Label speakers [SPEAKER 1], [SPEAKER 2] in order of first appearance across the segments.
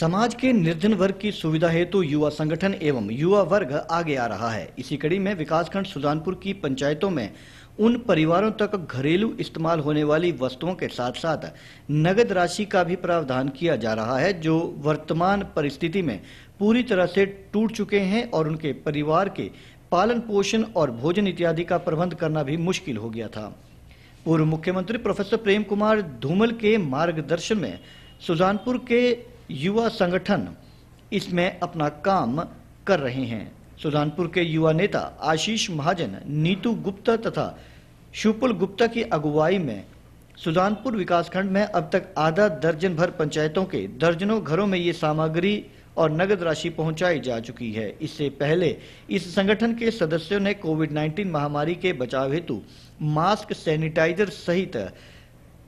[SPEAKER 1] समाज के निर्धन वर्ग की सुविधा हेतु तो युवा संगठन एवं युवा वर्ग आगे आ रहा है इसी कड़ी में विकासखंड सुजानपुर की पंचायतों में उन परिवारों तक घरेलू इस्तेमाल होने वाली वस्तुओं के साथ साथ नगद राशि का भी प्रावधान किया जा रहा है जो वर्तमान परिस्थिति में पूरी तरह से टूट चुके हैं और उनके परिवार के पालन पोषण और भोजन इत्यादि का प्रबंध करना भी मुश्किल हो गया था पूर्व मुख्यमंत्री प्रोफेसर प्रेम कुमार धूमल के मार्गदर्शन में सुजानपुर के युवा संगठन इसमें अपना काम कर रहे हैं सुजानपुर के युवा नेता आशीष महाजन नीतू गुप्ता तथा शुपुल गुप्ता की अगुवाई में सुजानपुर विकासखंड में अब तक आधा दर्जन भर पंचायतों के दर्जनों घरों में ये सामग्री और नगद राशि पहुंचाई जा चुकी है इससे पहले इस संगठन के सदस्यों ने कोविड 19 महामारी के बचाव हेतु मास्क सैनिटाइजर सहित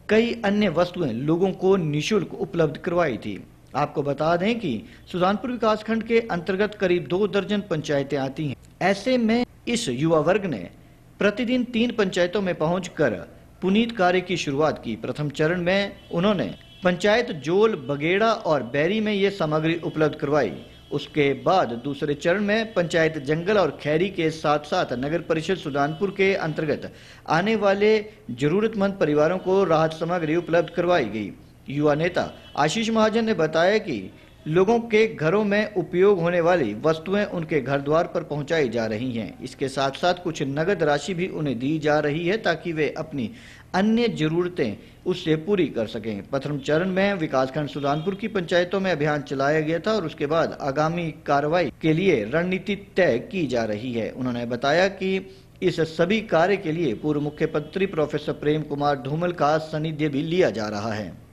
[SPEAKER 1] कई अन्य वस्तुएं लोगों को निशुल्क उपलब्ध करवाई थी आपको बता दें कि सुजानपुर विकासखंड के अंतर्गत करीब दो दर्जन पंचायतें आती हैं ऐसे में इस युवा वर्ग ने प्रतिदिन तीन पंचायतों में पहुंचकर पुनीत कार्य की शुरुआत की प्रथम चरण में उन्होंने पंचायत जोल बगेड़ा और बैरी में ये सामग्री उपलब्ध करवाई उसके बाद दूसरे चरण में पंचायत जंगल और खैरी के साथ साथ नगर परिषद सुजानपुर के अंतर्गत आने वाले जरूरतमंद परिवारों को राहत सामग्री उपलब्ध करवाई गई युवा नेता आशीष महाजन ने बताया कि लोगों के घरों में उपयोग होने वाली वस्तुएं उनके घर द्वार पर पहुंचाई जा रही हैं इसके साथ साथ कुछ नगद राशि भी उन्हें दी जा रही है ताकि वे अपनी अन्य जरूरतें उससे पूरी कर सकें प्रथम चरण में विकासखंड सुजानपुर की पंचायतों में अभियान चलाया गया था और उसके बाद आगामी कार्रवाई के लिए रणनीति तय की जा रही है उन्होंने बताया कि इस सभी कार्य के लिए पूर्व मुख्यमंत्री प्रोफेसर प्रेम कुमार धूमल का सानिध्य भी लिया जा रहा है